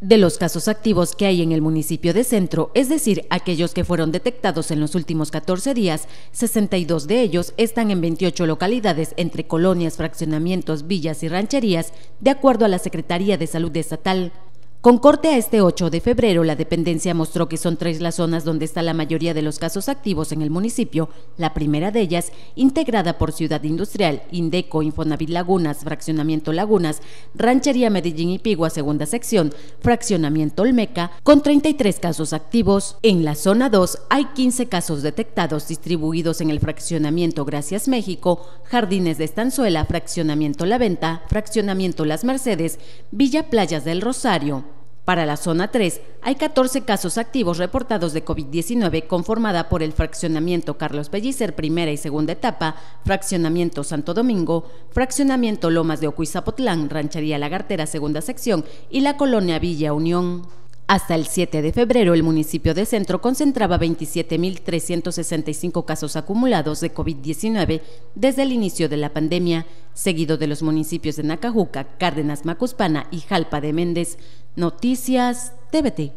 De los casos activos que hay en el municipio de Centro, es decir, aquellos que fueron detectados en los últimos 14 días, 62 de ellos están en 28 localidades entre colonias, fraccionamientos, villas y rancherías, de acuerdo a la Secretaría de Salud Estatal. Con corte a este 8 de febrero, la dependencia mostró que son tres las zonas donde está la mayoría de los casos activos en el municipio, la primera de ellas integrada por Ciudad Industrial, Indeco, Infonavit Lagunas, Fraccionamiento Lagunas, Ranchería Medellín y Pigua, segunda sección, Fraccionamiento Olmeca, con 33 casos activos. En la zona 2 hay 15 casos detectados distribuidos en el Fraccionamiento Gracias México, Jardines de Estanzuela, Fraccionamiento La Venta, Fraccionamiento Las Mercedes, Villa Playas del Rosario, para la zona 3, hay 14 casos activos reportados de COVID-19 conformada por el fraccionamiento Carlos Pellicer primera y segunda etapa, fraccionamiento Santo Domingo, fraccionamiento Lomas de Ocuizapotlán, Ranchería Lagartera segunda sección y la colonia Villa Unión. Hasta el 7 de febrero, el municipio de Centro concentraba 27.365 casos acumulados de COVID-19 desde el inicio de la pandemia, seguido de los municipios de Nacajuca, Cárdenas Macuspana y Jalpa de Méndez, Noticias TVT.